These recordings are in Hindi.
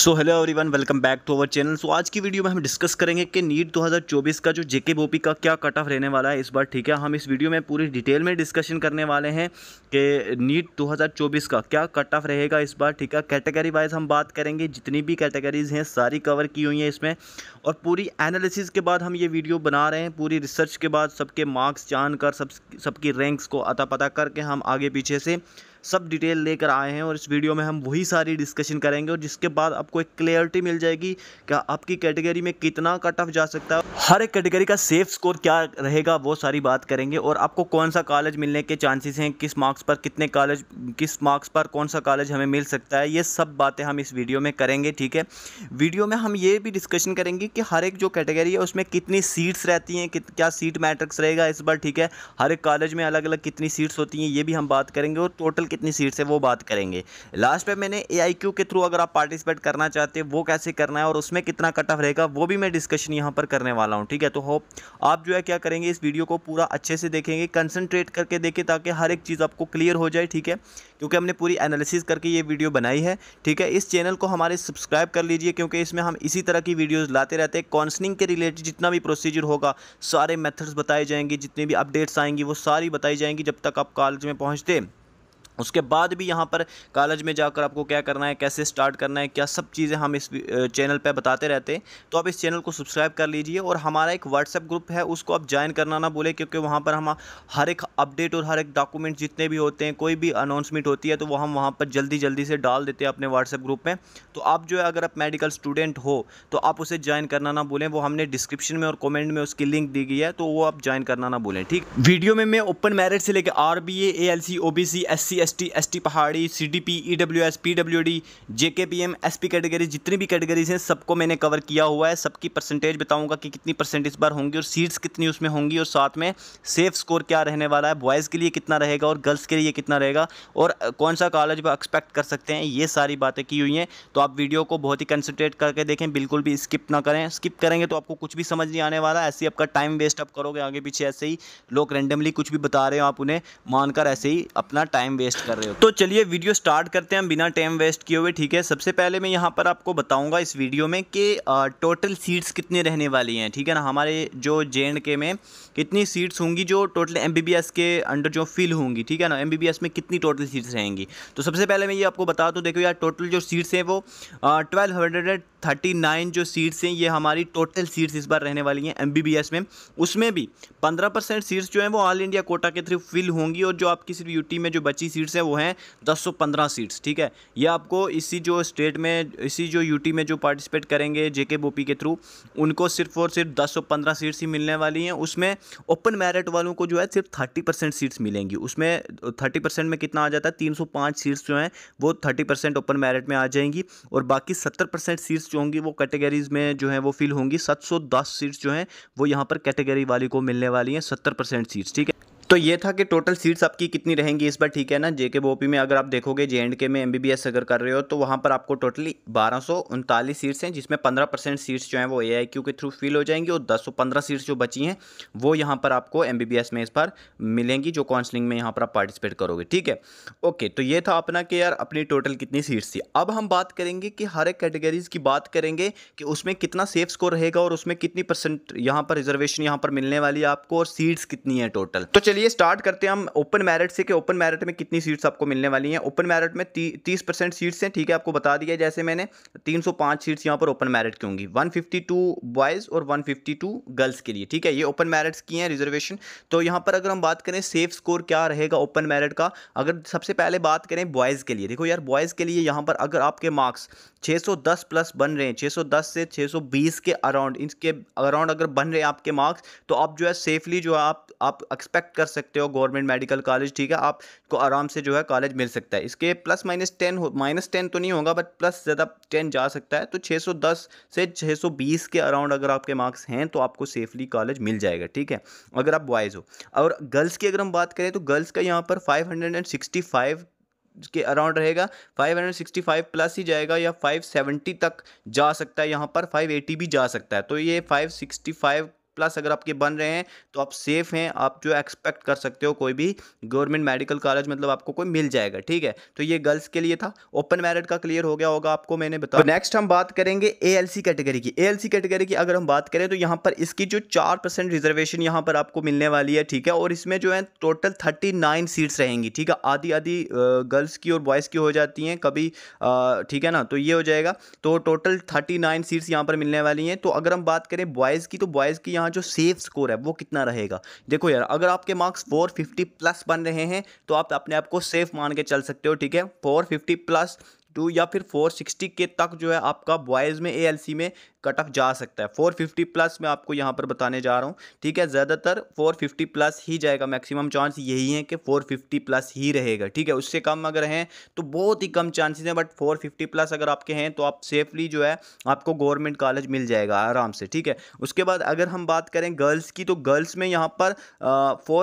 so hello everyone welcome back to our channel so आज की वीडियो में हम डिस्कस करेंगे कि नीट 2024 का जो जेके बोपी का क्या कट ऑफ रहने वाला है इस बार ठीक है हम इस वीडियो में पूरी डिटेल में डिस्कशन करने वाले हैं कि नीट 2024 का क्या कट ऑफ रहेगा इस बार ठीक है कैटेगरी वाइज हम बात करेंगे जितनी भी कैटेगरीज हैं सारी कवर की हुई हैं इसमें और पूरी एनालिसिस के बाद हम ये वीडियो बना रहे हैं पूरी रिसर्च के बाद सबके मार्क्स जान कर सब सबकी रैंक्स को अता पता करके हम आगे पीछे से सब डिटेल लेकर आए हैं और इस वीडियो में हम वही सारी डिस्कशन करेंगे और जिसके बाद आपको एक क्लियरिटी मिल जाएगी क्या आपकी कैटेगरी में कितना कट ऑफ जा सकता है हर एक कैटेगरी का सेफ स्कोर क्या रहेगा वो सारी बात करेंगे और आपको कौन सा कॉलेज मिलने के चांसेस हैं किस मार्क्स पर कितने कॉलेज किस मार्क्स पर कौन सा कॉलेज हमें मिल सकता है ये सब बातें हम इस वीडियो में करेंगे ठीक है वीडियो में हम ये भी डिस्कशन करेंगे कि हर एक जो कैटेगरी है उसमें कितनी सीट्स रहती हैं क्या सीट मैट्रिक्स रहेगा इस बार ठीक है हर एक कॉलेज में अलग अलग कितनी सीट्स होती हैं ये भी हम बात करेंगे और टोटल कितनी सीट्स है वो बात करेंगे लास्ट में मैंने ए के थ्रू अगर आप पार्टिसिपेट करना चाहते हैं वो कैसे करना है और उसमें कितना कट ऑफ रहेगा वो भी मैं डिस्कशन यहाँ पर करने वाला हूँ ठीक है तो होप आप जो है क्या करेंगे इस वीडियो को पूरा अच्छे से देखेंगे कंसनट्रेट करके देखें ताकि हर एक चीज़ आपको क्लियर हो जाए ठीक है क्योंकि हमने पूरी एनालिसिस करके ये वीडियो बनाई है ठीक है इस चैनल को हमारे सब्सक्राइब कर लीजिए क्योंकि इसमें हम इसी तरह की वीडियोज़ लाते रहते हैं काउंसलिंग के रिलेटेड जितना भी प्रोसीजर होगा सारे मेथड्स बताए जाएंगे जितनी भी अपडेट्स आएंगी वो सारी बताई जाएंगी जब तक आप कॉलेज में पहुँचते उसके बाद भी यहाँ पर कॉलेज में जाकर आपको क्या करना है कैसे स्टार्ट करना है क्या सब चीज़ें हम इस चैनल पर बताते रहते हैं तो आप इस चैनल को सब्सक्राइब कर लीजिए और हमारा एक व्हाट्सएप ग्रुप है उसको आप ज्वाइन करना ना बोले क्योंकि वहाँ पर हम हर एक अपडेट और हर एक डॉक्यूमेंट जितने भी होते हैं कोई भी अनाउंसमेंट होती है तो वो हम वहाँ पर जल्दी जल्दी से डाल देते हैं अपने व्हाट्सएप ग्रुप में तो आप जो है अगर आप मेडिकल स्टूडेंट हो तो आप उसे ज्वाइन करना ना बोलें वो हमने डिस्क्रिप्शन में और कॉमेंट में उसकी लिंक दी गई है तो वो आप ज्वाइन करना ना बोलें ठीक वीडियो में मैं ओपन मैरिट से लेकर R B L C O B C S C S S ST Pahari CDP EWS PWD JKPM SP category जितनी भी कैटेगरीज हैं सबको मैंने कवर किया हुआ है सबकी परसेंटेज बताऊंगा कि कितनी परसेंट इस बार होंगी और सीट्स कितनी उसमें होंगी और साथ में सेफ स्कोर क्या रहने वाला है बॉयज़ के लिए कितना रहेगा और गर्ल्स के लिए कितना रहेगा और कौन सा कॉलेज वो एक्सपेक्ट कर सकते हैं ये सारी बातें की हुई हैं तो आप वीडियो को बहुत ही कंसनट्रेट करके देखें बिल्कुल भी स्किप ना करें स्किप करेंगे तो आपको कुछ भी समझ नहीं आने वाला ऐसे ही आपका टाइम वेस्ट आप करोगे आगे पीछे ऐसे ही लोग रेंडमली कुछ भी बता रहे हो आप उन्हें मानकर ऐसे ही अपना टाइम वेस्ट कर रहे हो तो चलिए वीडियो स्टार्ट करते हैं बिना टाइम वेस्ट किए हुए ठीक है सबसे पहले मैं यहाँ पर आपको बताऊँगा इस वीडियो में कि टोटल सीट्स कितनी रहने वाली हैं ठीक है ना हमारे जो जे के में कितनी सीट्स होंगी जो टोटल एम के अंडर जो फिल होंगी ठीक है ना एम में कितनी टोटल सीट्स रहेंगी तो सबसे पहले मैं ये आपको बता दूँ देखो यार टोटल जो सीट्स हैं वो ट्वेल्व हंड्रेड थर्टी नाइन जो सीट्स हैं ये हमारी टोटल सीट्स इस बार रहने वाली हैं एम में उसमें भी पंद्रह परसेंट सीट्स जो हैं वो ऑल इंडिया कोटा के थ्रू फिल होंगी और जो आपकी सिर्फ यूटी में जो बची सीट सीट्स हैं वो हैं 1015 सीट्स ठीक है ये आपको इसी जो स्टेट में इसी जो यूटी में जो पार्टिसिपेट करेंगे जेके बोपी के थ्रू उनको सिर्फ और सिर्फ 1015 सीट्स ही मिलने वाली हैं उसमें ओपन मेरिट वालों को जो है सिर्फ 30 परसेंट सीट्स मिलेंगी उसमें 30 परसेंट में कितना आ जाता है पाँच सीट्स जो हैं वो थर्टी परसेंट ओपन मेरिट में आ जाएंगी और बाकी सत्तर परसेंट सीट्स जो होंगी वो कैटेगरीज में जो है वो फिल होंगी दस सीट्स जो हैं वो यहाँ पर कैटेगरी वाली को मिलने वाली हैं सत्तर परसेंट सीट्स ठीक है तो ये था कि टोटल सीट्स आपकी कितनी रहेंगी इस बार ठीक है ना जेके बोपी में अगर आप देखोगे जे एंड के में एम अगर कर रहे हो तो वहाँ पर आपको टोटली बारह सौ उनतालीस सीट्स हैं जिसमें पंद्रह परसेंट सीट्स जो हैं वो ए के थ्रू फिल हो जाएंगी और दस सौ पंद्रह सीट्स जो बची हैं वो यहाँ पर आपको एम में इस बार मिलेंगी जो काउंसलिंग में यहाँ पर आप पार्टिसिपेट करोगे ठीक है ओके तो ये था अपना कि यार अपनी टोटल कितनी सीट्स थी अब हम बात करेंगे कि हर एक कैटेगरीज की बात करेंगे कि उसमें कितना सेफ स्कोर रहेगा और उसमें कितनी परसेंट यहाँ पर रिजर्वेशन यहाँ पर मिलने वाली है आपको और सीट्स कितनी है टोटल तो चलिए चलिए स्टार्ट करते हैं हम ओपन मैरिट से कि ओपन मैरिट में कितनी सीट्स आपको मिलने वाली हैं ओपन मैरिट में तीस परसेंट सीट्स हैं ठीक है आपको बता दिया जैसे मैंने 305 सीट्स यहाँ पर ओपन मैरिट की होंगी 152 फिफ्टी टू बॉयज़ और 152 फिफ्टी टू गर्ल्स के लिए ठीक है ये ओपन मैरिट्स की हैं रिजर्वेशन तो यहाँ पर अगर हम बात करें सेफ स्कोर क्या रहेगा ओपन मैरिट का अगर सबसे पहले बात करें बॉयज़ के लिए देखो यार बॉयज़ के लिए यहाँ पर अगर आपके मार्क्स छः प्लस बन रहे हैं छः से छः के अराउंड इनके अराउंड अगर बन रहे हैं आपके मार्क्स तो आप जो है सेफली जो है आप आप एक्सपेक्ट कर सकते हो गवर्नमेंट मेडिकल कॉलेज ठीक है आपको आराम से जो है कॉलेज मिल सकता है इसके प्लस माइनस टेन हो माइनस टेन तो नहीं होगा बट प्लस ज़्यादा टेन जा सकता है तो 610 से 620 के अराउंड अगर आपके मार्क्स हैं तो आपको सेफली कॉलेज मिल जाएगा ठीक है अगर आप बॉयज़ हो और गर्ल्स की अगर हम बात करें तो गर्ल्स का यहाँ पर फाइव के अराउंड रहेगा 565 प्लस ही जाएगा या 570 तक जा सकता है यहाँ पर 580 भी जा सकता है तो ये 565 प्लस अगर आपके बन रहे हैं तो आप सेफ़ हैं आप जो एक्सपेक्ट कर सकते हो कोई भी गवर्नमेंट मेडिकल कॉलेज मतलब आपको कोई मिल जाएगा ठीक है तो ये गर्ल्स के लिए था ओपन मैरिट का क्लियर हो गया होगा आपको मैंने बताया नेक्स्ट तो हम बात करेंगे ए कैटेगरी की ए कैटेगरी की अगर हम बात करें तो यहाँ पर इसकी जो चार परसेंट रिजर्वेशन यहाँ पर आपको मिलने वाली है ठीक है और इसमें जो है टोटल थर्टी नाइन सीट्स रहेंगी ठीक है आधी आधी गर्ल्स की और बॉयज़ की हो जाती हैं कभी ठीक है ना तो ये हो जाएगा तो टोटल थर्टी नाइन सीट्स यहाँ पर मिलने वाली हैं तो अगर हम बात करें बॉयज़ की तो बॉयज़ की यहाँ जो सेफ स्कोर है वो कितना रहेगा देखो यार अगर आपके मार्क्स 450 प्लस बन रहे हैं तो आप अपने आप को सेफ मान के चल सकते हो ठीक है 450 प्लस टू या फिर 460 के तक जो है आपका बॉयज़ में एलसी में कट ऑफ जा सकता है 450 प्लस मैं आपको यहाँ पर बताने जा रहा हूँ ठीक है ज़्यादातर 450 प्लस ही जाएगा मैक्सिमम चांस यही है कि 450 प्लस ही रहेगा ठीक है उससे कम अगर हैं तो बहुत ही कम चांसेस हैं बट 450 प्लस अगर आपके हैं तो आप सेफली जो है आपको गवर्नमेंट कॉलेज मिल जाएगा आराम से ठीक है उसके बाद अगर हम बात करें गर्ल्स की तो गर्ल्स में यहाँ पर फोर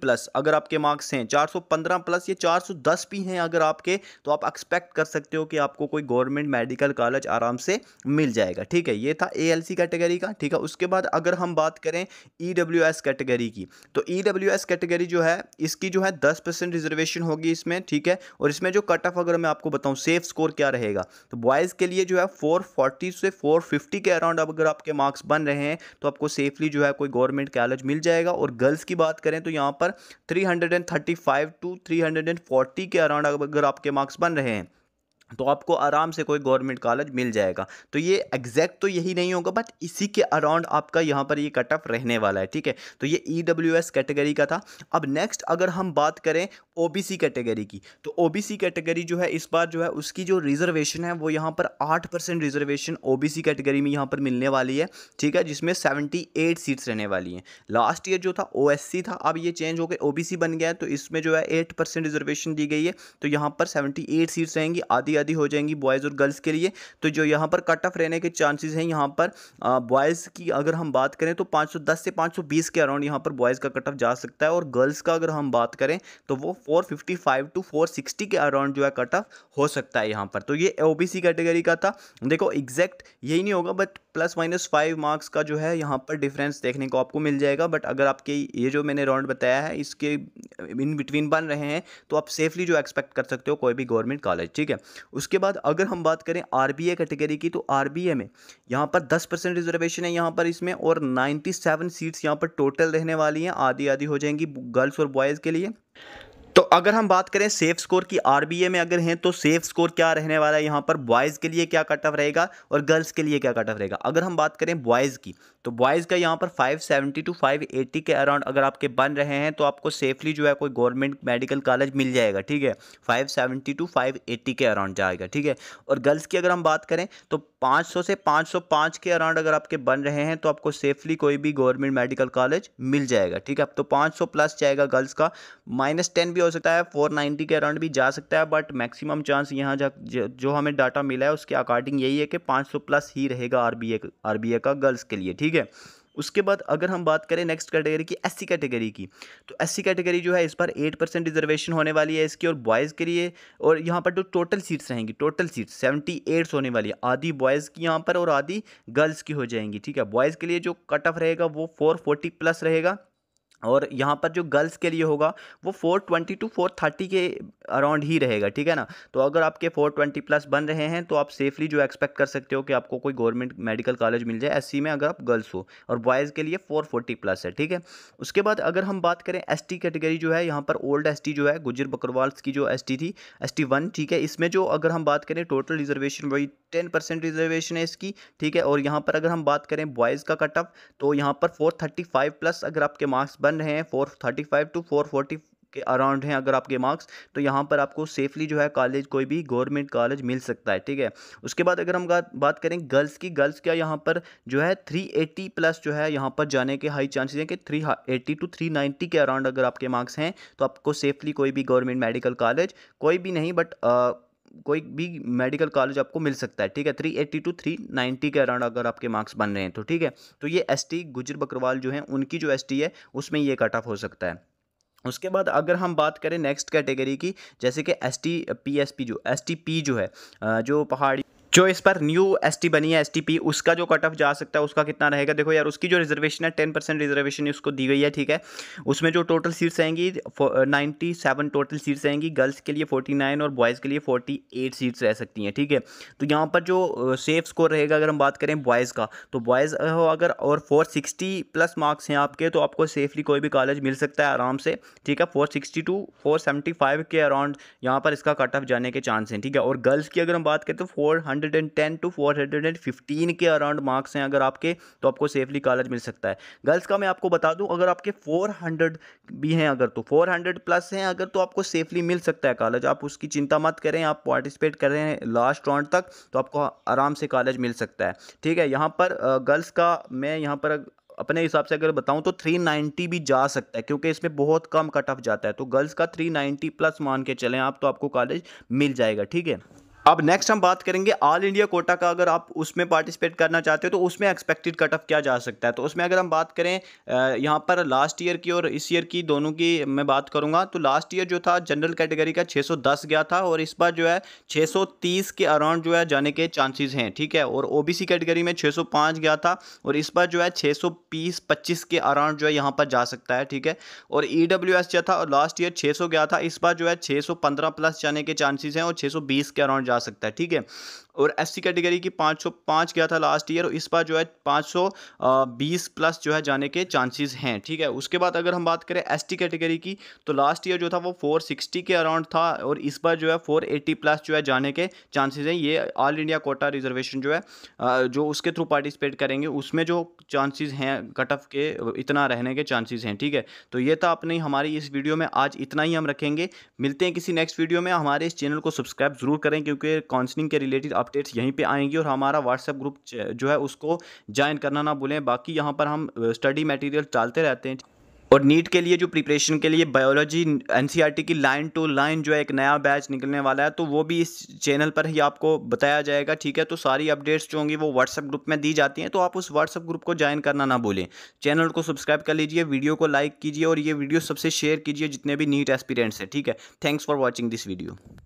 प्लस अगर आपके मार्क्स हैं चार प्लस या चार भी हैं अगर आपके तो आप एक्सपेक्ट कर सकते हो कि आपको कोई गवर्नमेंट मेडिकल कॉलेज आराम से मिल मिल जाएगा ठीक है ये था ए कैटेगरी का ठीक है उसके बाद अगर हम बात करें ई e कैटेगरी की तो ई e कैटेगरी जो है इसकी जो है दस परसेंट रिजर्वेशन होगी इसमें ठीक है और इसमें जो कट ऑफ अगर मैं आपको बताऊँ सेफ स्कोर क्या रहेगा तो बॉयज़ के लिए जो है फोर फोर्टी से फोर फिफ्टी के अराउंड अगर आपके मार्क्स बन रहे हैं तो आपको सेफली जो है कोई गवर्नमेंट कॉलेज मिल जाएगा और गर्ल्स की बात करें तो यहाँ पर three hundred and thirty five to three hundred and forty के अराउंड अगर आपके मार्क्स बन रहे हैं तो आपको आराम से कोई गवर्नमेंट कॉलेज मिल जाएगा तो ये एग्जैक्ट तो यही नहीं होगा बट इसी के अराउंड आपका यहाँ पर ये कट ऑफ रहने वाला है ठीक है तो ये ई डब्ल्यू एस कैटेगरी का था अब नेक्स्ट अगर हम बात करें ओ बी सी कैटेगरी की तो ओ बी सी कैटेगरी जो है इस बार जो है उसकी जो रिजर्वेशन है वो यहाँ पर आठ percent reservation O B C category में यहाँ पर मिलने वाली है ठीक है जिसमें सेवेंटी एट सीट्स रहने वाली हैं लास्ट ईयर जो था ओ एस सी था अब ये चेंज होकर ओ बी सी बन गया है तो इसमें जो है एट परसेंट रिजर्वेशन दी गई है तो यहाँ पर सेवेंटी एट सीट्स रहेंगी आधी ज़्यादा हो जाएंगी बॉयज़ और गर्ल्स के लिए तो जो यहाँ पर कट ऑफ रहने के चांसेस हैं यहाँ पर बॉयज़ की अगर हम बात करें तो 510 से 520 के अराउंड यहाँ पर बॉयज़ का कट ऑफ जा सकता है और गर्ल्स का अगर हम बात करें तो वो फोर टू फोर के अराउंड जो है कट ऑफ हो सकता है यहाँ पर तो ये ओ कैटेगरी का था देखो एग्जैक्ट यही नहीं होगा but plus minus five marks का जो है यहाँ पर डिफरेंस देखने को आपको मिल जाएगा बट अगर आपके ये जो मैंने राउंड बताया है इसके इन बिटवीन बन रहे हैं तो आप सेफली जो एक्सपेक्ट कर सकते हो कोई भी गवर्नमेंट कॉलेज ठीक है उसके बाद अगर हम बात करें आर कैटेगरी की तो आर में यहाँ पर दस परसेंट रिजर्वेशन है यहाँ पर इसमें और नाइन्टी सीट्स यहाँ पर टोटल रहने वाली हैं आधी आधी हो जाएंगी गर्ल्स और बॉयज़ के लिए तो अगर हम बात करें सेफ स्कोर की आर में अगर हैं तो सेफ स्कोर क्या रहने वाला है यहाँ पर बॉयज़ के लिए क्या कट ऑफ रहेगा और गर्ल्स के लिए क्या कट ऑफ रहेगा अगर हम बात करें बॉयज़ की तो बॉयज़ का यहाँ पर 570 टू 580 के अराउंड अगर आपके बन रहे हैं तो आपको सेफली जो है कोई गवर्नमेंट मेडिकल कॉलेज मिल जाएगा ठीक है 570 टू 580 के अराउंड जाएगा ठीक है और गर्ल्स की अगर हम बात करें तो 500 से 505 के अराउंड अगर आपके बन रहे हैं तो आपको सेफली कोई भी गवर्नमेंट मेडिकल कॉलेज मिल जाएगा ठीक है अब तो पाँच प्लस जाएगा गर्ल्स का माइनस टेन भी हो सकता है फोर के अराउंड भी जा सकता है बट मैक्सिमम चांस यहाँ जो हमें डाटा मिला है उसके अकॉर्डिंग यही है कि पाँच प्लस ही रहेगा आर बी का गर्ल्स के लिए ठीक ठीक है उसके बाद अगर हम बात करें नेक्स्ट कैटेगरी की एससी कैटेगरी की तो एससी कैटेगरी जो है इस पर एट परसेंट रिजर्वेशन होने वाली है इसकी और बॉयज़ के लिए और यहाँ पर जो टोटल सीट्स रहेंगी टोटल सीट्स सेवेंटी एट्स होने वाली है आधी बॉयज़ की यहाँ पर और आधी गर्ल्स की हो जाएंगी ठीक है बॉयज़ के लिए जो कट ऑफ रहेगा वो फोर फोर्टी प्लस रहेगा और यहाँ पर जो गर्ल्स के लिए होगा वो 420 टू थर्टी के अराउंड ही रहेगा ठीक है ना तो अगर आपके 420 प्लस बन रहे हैं तो आप सेफली जो एक्सपेक्ट कर सकते हो कि आपको कोई गवर्नमेंट मेडिकल कॉलेज मिल जाए एससी में अगर आप गर्ल्स हो और बॉयज़ के लिए 440 प्लस है ठीक है उसके बाद अगर हम बात करें एस कैटेगरी जो है यहाँ पर ओल्ड एस जो है गुजर बकरवाल्स की जो एस थी एस टी ठीक है इसमें जो अगर हम बात करें टोटल रिजर्वेशन वही टेन परसेंट रिजर्वेशन है इसकी ठीक है और यहाँ पर अगर हम बात करें बॉयज़ का कट ऑफ तो यहाँ पर फोर थर्टी फाइव प्लस अगर आपके मार्क्स बन रहे हैं four thirty five to four forty के अराउंड हैं अगर आपके मार्क्स तो यहाँ पर आपको सेफली जो है कॉलेज कोई भी गवर्नमेंट कॉलेज मिल सकता है ठीक है उसके बाद अगर हम बात करें गर्ल्स की गर्ल्स का यहाँ पर जो है थ्री एटी प्लस जो है यहाँ पर जाने के हाई चांसेस हैं कि three eighty to three ninety के अराउंड अगर आपके मार्क्स हैं तो आपको सेफली कोई भी गवर्नमेंट मेडिकल कॉलेज कोई भी नहीं बट कोई भी मेडिकल कॉलेज आपको मिल सकता है ठीक है three eighty to three ninety के अराउंड अगर आपके मार्क्स बन रहे हैं तो ठीक है तो ये एस टी गुजर बकरवाल जो है उनकी जो एस टी है उसमें ये कट ऑफ हो सकता है उसके बाद अगर हम बात करें नेक्स्ट कैटेगरी की जैसे कि S T P S P जो एस टी पी जो है जो पहाड़ी जो इस पर न्यू एसटी बनी है एसटीपी उसका जो कट ऑफ जा सकता है उसका कितना रहेगा देखो यार उसकी जो रिजर्वेशन है टेन परसेंट रिजर्वेशन उसको दी गई है ठीक है उसमें जो टोटल सीट्स आएंगी नाइन्टी सेवन टोटल सीट्स आएंगी गर्ल्स के लिए फोर्टी नाइन और बॉयज़ के लिए फोर्टी एट सीट्स रह सकती हैं ठीक है तो यहाँ पर जो सेफ स्कोर रहेगा अगर हम बात करें बॉयज़ का तो बॉयज़ हो अगर और फोर सिक्सटी प्लस मार्क्स हैं आपके तो आपको सेफली कोई भी कॉलेज मिल सकता है आराम से ठीक है four sixty to four seventy five के अराउंड यहाँ पर इसका कट ऑफ जाने के चांस हैं ठीक है और गर्ल्स की अगर हम बात करें तो four hundred and ten to four hundred and fifteen के अराउंड मार्क्स हैं अगर आपके तो आपको सेफली कॉलेज मिल सकता है गर्ल्स का मैं आपको बता दूं अगर आपके फोर हंड्रेड भी हैं अगर तो फोर हंड्रेड प्लस हैं अगर तो आपको सेफली मिल सकता है कॉलेज आप उसकी चिंता मत करें आप पार्टिसिपेट कर रहे हैं लास्ट राउंड तक तो आपको आराम से कॉलेज मिल सकता है ठीक है यहाँ पर गर्ल्स का मैं यहाँ पर अपने हिसाब से अगर बताऊं तो 390 भी जा सकता है क्योंकि इसमें बहुत कम कट ऑफ जाता है तो गर्ल्स का 390 प्लस मान के चलें आप तो आपको कॉलेज मिल जाएगा ठीक है अब नेक्स्ट हम बात करेंगे ऑल इंडिया कोटा का अगर आप उसमें पार्टिसिपेट करना चाहते हो तो उसमें एक्सपेक्टेड कट ऑफ क्या जा सकता है तो उसमें अगर हम बात करें यहाँ पर लास्ट ईयर की और इस ईयर की दोनों की मैं बात करूँगा तो लास्ट ईयर जो था जनरल कैटेगरी का 610 गया था और इस बार जो है 630 के अराउंड जो है जाने के चांसेज हैं ठीक है और ओ कैटेगरी में छः गया था और इस बार जो है छः सौ के अराउंड जो है यहाँ पर जा सकता है ठीक है और ई e जो था और लास्ट ईयर छः गया था इस बार जो है छः प्लस जाने के चांसेज हैं और छः के अराउंड जा सकता है ठीक है और एससी कैटेगरी की 505 गया था लास्ट ईयर और इस बार जो है 520 प्लस जो है जाने के चांसेस हैं ठीक है उसके बाद अगर हम बात करें एसटी कैटेगरी की तो लास्ट ईयर जो था वो 460 के अराउंड था और इस बार जो है 480 प्लस जो है जाने के चांसेस हैं ये ऑल इंडिया कोटा रिजर्वेशन जो है जो उसके थ्रू पार्टिसिपेट करेंगे उसमें जो चांसेज हैं कट ऑफ के इतना रहने के चांसेज़ हैं ठीक है तो ये था अपनी हमारी इस वीडियो में आज इतना ही हम रखेंगे मिलते हैं किसी नेक्स्ट वीडियो में हमारे इस चैनल को सब्सक्राइब जरूर करें क्योंकि काउंसलिंग के रिलेटेड अपडेट्स यहीं पे आएंगी और हमारा व्हाट्सएप ग्रुप जो है उसको ज्वाइन करना ना भूलें बाकी यहाँ पर हम स्टडी मटेरियल डालते रहते हैं और नीट के लिए जो प्रिपरेशन के लिए बायोलॉजी एन e की लाइन टू लाइन जो है एक नया बैच निकलने वाला है तो वो भी इस चैनल पर ही आपको बताया जाएगा ठीक है तो सारी अपडेट्स जो होंगी वो व्हाट्सअप ग्रुप में दी जाती हैं तो आप उस व्हाट्सअप ग्रुप को ज्वाइन करना ना भूलें चैनल को सब्सक्राइब कर लीजिए वीडियो को लाइक कीजिए और ये वीडियो सबसे शेयर कीजिए जितने भी नीट एस्पिरेंट्स हैं ठीक है thanks for watching this video